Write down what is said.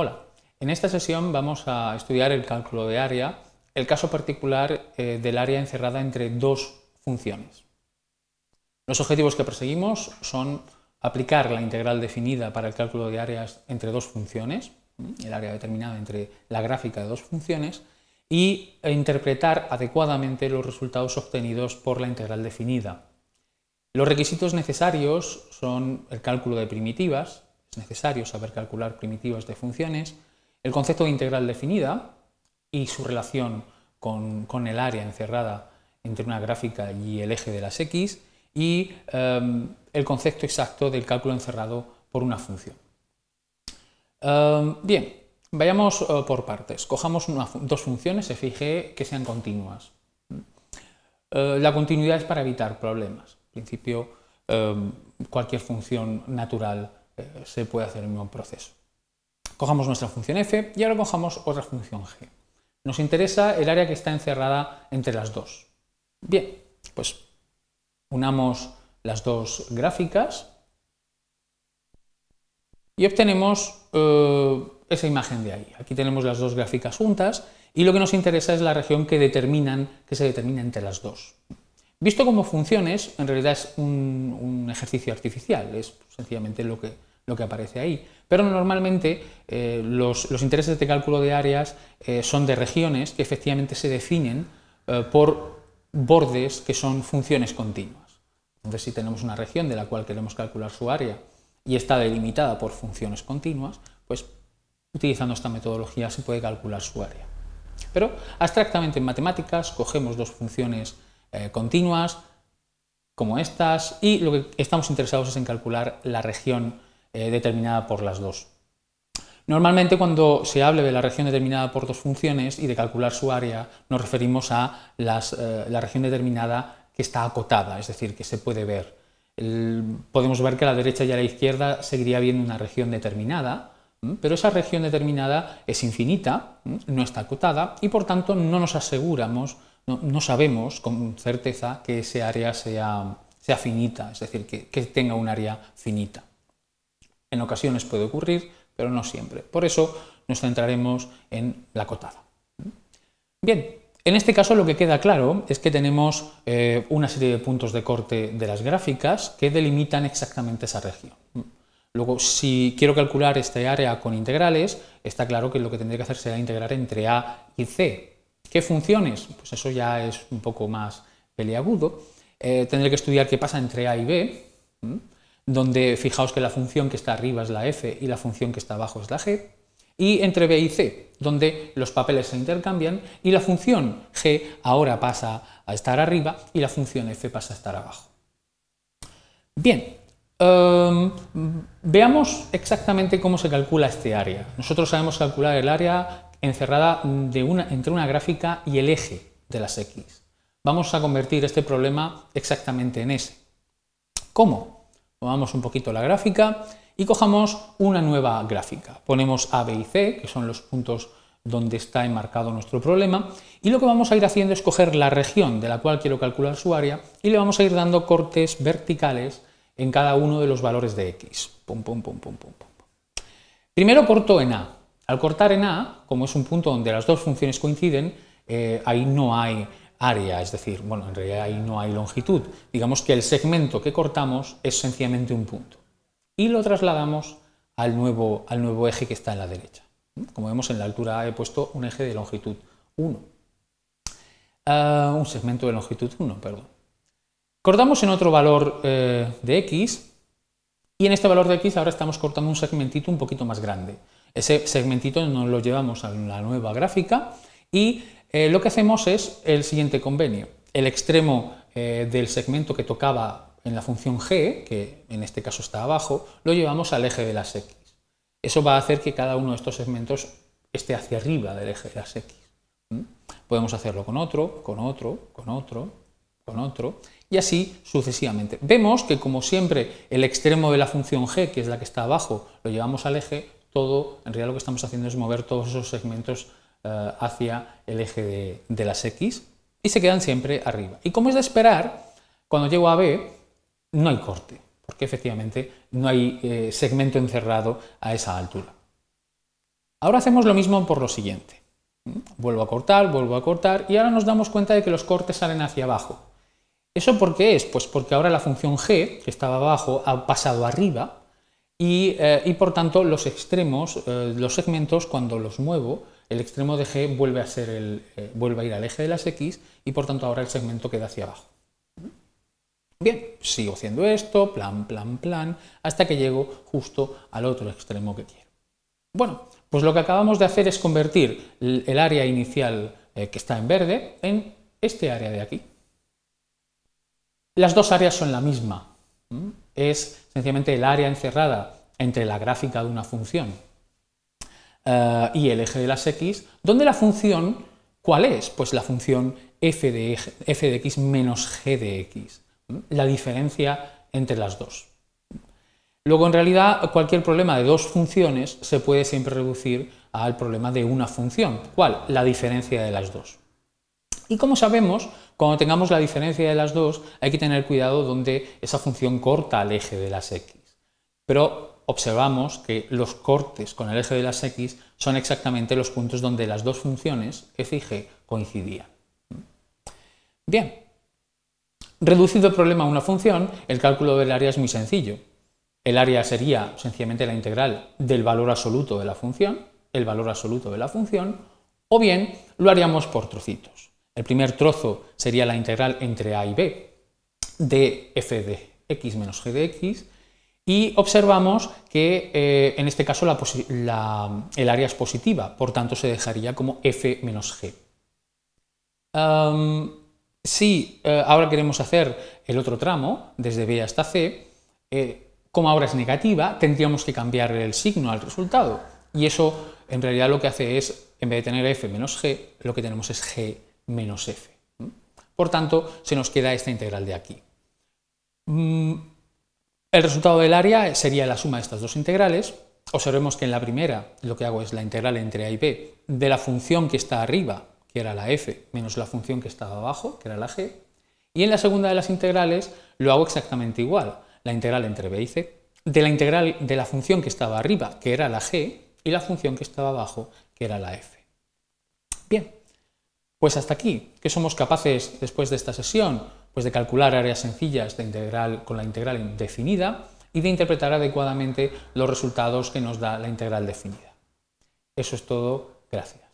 Hola, en esta sesión vamos a estudiar el cálculo de área, el caso particular eh, del área encerrada entre dos funciones. Los objetivos que perseguimos son aplicar la integral definida para el cálculo de áreas entre dos funciones, el área determinada entre la gráfica de dos funciones, y interpretar adecuadamente los resultados obtenidos por la integral definida. Los requisitos necesarios son el cálculo de primitivas, es necesario saber calcular primitivas de funciones, el concepto de integral definida y su relación con, el área encerrada entre una gráfica y el eje de las x, y em, el concepto exacto del cálculo encerrado por una función. Em, bien, vayamos eh, por partes. Cojamos dos funciones se fije que sean continuas. Eh, la continuidad es para evitar problemas. En principio, em, cualquier función natural se puede hacer el mismo proceso. Cojamos nuestra función f y ahora cojamos otra función g. Nos interesa el área que está encerrada entre las dos. Bien, pues unamos las dos gráficas y obtenemos eh, esa imagen de ahí. Aquí tenemos las dos gráficas juntas y lo que nos interesa es la región que, determinan, que se determina entre las dos. Visto como funciones, en realidad es un ejercicio artificial, es sencillamente lo que lo que aparece ahí. Pero normalmente eh, los, intereses de cálculo de áreas eh, son de regiones que efectivamente se definen eh, por bordes que son funciones continuas. Entonces, si tenemos una región de la cual queremos calcular su área y está delimitada por funciones continuas, pues utilizando esta metodología se puede calcular su área. Pero abstractamente en matemáticas cogemos dos funciones continuas como estas y lo que estamos interesados es en calcular la región eh, determinada por las dos. Normalmente cuando se hable de la región determinada por dos funciones y de calcular su área, nos referimos a eh, la región determinada que está acotada, es decir, que se puede ver. podemos ver que a la derecha y a la izquierda seguiría viendo una región determinada, pero esa región determinada es infinita, no está acotada y por tanto no nos aseguramos, no, sabemos con certeza que ese área sea, finita, es decir, que tenga un área finita. En ocasiones puede ocurrir, pero no siempre. Por eso nos centraremos en la cotada. Bien, en este caso lo que queda claro es que tenemos eh, una serie de puntos de corte de las gráficas que delimitan exactamente esa región. Luego, si quiero calcular este área con integrales, está claro que lo que tendré que hacer será integrar entre A y C. ¿Qué funciones? Pues eso ya es un poco más peleagudo. Eh, tendré que estudiar qué pasa entre A y B donde fijaos que la función que está arriba es la f y la función que está abajo es la g, y entre b y c, donde los papeles se intercambian y la función g ahora pasa a estar arriba y la función f pasa a estar abajo. Bien, em, veamos exactamente cómo se calcula este área. Nosotros sabemos calcular el área encerrada de una, entre una gráfica y el eje de las x. Vamos a convertir este problema exactamente en ese. ¿Cómo? Tomamos un poquito la gráfica y cojamos una nueva gráfica. Ponemos A, B y C, que son los puntos donde está enmarcado nuestro problema, y lo que vamos a ir haciendo es coger la región de la cual quiero calcular su área y le vamos a ir dando cortes verticales en cada uno de los valores de x. Primero corto en A. Al cortar en A, como es un punto donde las dos funciones coinciden, eh, ahí no hay área, es decir, bueno, en realidad ahí no hay longitud. Digamos que el segmento que cortamos es sencillamente un punto y lo trasladamos al nuevo, al nuevo eje que está en la derecha. Como vemos en la altura he puesto un eje de longitud 1. Ah, un segmento de longitud 1, perdón. Cortamos en otro valor eh, de x y en este valor de x ahora estamos cortando un segmentito un poquito más grande. Ese segmentito nos lo llevamos a la nueva gráfica y eh, lo que hacemos es el siguiente convenio. El extremo eh, del segmento que tocaba en la función G, que en este caso está abajo, lo llevamos al eje de las X. Eso va a hacer que cada uno de estos segmentos esté hacia arriba del eje de las X. Podemos hacerlo con otro, con otro, con otro, con otro, y así sucesivamente. Vemos que, como siempre, el extremo de la función G, que es la que está abajo, lo llevamos al eje, todo, en realidad lo que estamos haciendo es mover todos esos segmentos eh, hacia el eje de, las X y se quedan siempre arriba. Y como es de esperar, cuando llego a B no hay corte, porque efectivamente no hay eh, segmento encerrado a esa altura. Ahora hacemos lo mismo por lo siguiente. Vuelvo a cortar, vuelvo a cortar y ahora nos damos cuenta de que los cortes salen hacia abajo. ¿Eso por qué es? Pues porque ahora la función g, que estaba abajo, ha pasado arriba y, eh, por tanto los extremos, los segmentos, cuando los muevo, el extremo de G vuelve a, ser el, eh, vuelve a ir al eje de las X y por tanto ahora el segmento queda hacia abajo. Bien, sigo haciendo esto, plan, plan, plan, hasta que llego justo al otro extremo que quiero. Bueno, pues lo que acabamos de hacer es convertir el área inicial eh, que está en verde en este área de aquí. Las dos áreas son la misma. ¿Mm? Es sencillamente el área encerrada entre la gráfica de una función eh, y el eje de las x, donde la función, ¿cuál es? Pues la función f de, f de x menos g de x, la diferencia entre las dos. Luego, en realidad, cualquier problema de dos funciones se puede siempre reducir al problema de una función. ¿Cuál? La diferencia de las dos. Y como sabemos, cuando tengamos la diferencia de las dos, hay que tener cuidado donde esa función corta al eje de las x. Pero observamos que los cortes con el eje de las x son exactamente los puntos donde las dos funciones f y g coincidían. Bien, reducido el problema a una función, el cálculo del área es muy sencillo. El área sería sencillamente la integral del valor absoluto de la función, el valor absoluto de la función, o bien lo haríamos por trocitos. El primer trozo sería la integral entre a y b de f de x menos g de x, y observamos que eh, en este caso el área es positiva, por tanto se dejaría como f menos g. si eh, ahora queremos hacer el otro tramo, desde b hasta c, eh, como ahora es negativa, tendríamos que cambiar el signo al resultado. Y eso en realidad lo que hace es, en vez de tener f menos g, lo que tenemos es g menos f. Por tanto, se nos queda esta integral de aquí. Mm, el resultado del área sería la suma de estas dos integrales. Observemos que en la primera lo que hago es la integral entre a y b de la función que está arriba, que era la f, menos la función que estaba abajo, que era la g. Y en la segunda de las integrales lo hago exactamente igual, la integral entre b y c de la integral de la función que estaba arriba, que era la g, y la función que estaba abajo, que era la f. Bien, pues hasta aquí, ¿Qué somos capaces después de esta sesión de calcular áreas sencillas de integral con la integral indefinida y de interpretar adecuadamente los resultados que nos da la integral definida. Eso es todo. Gracias.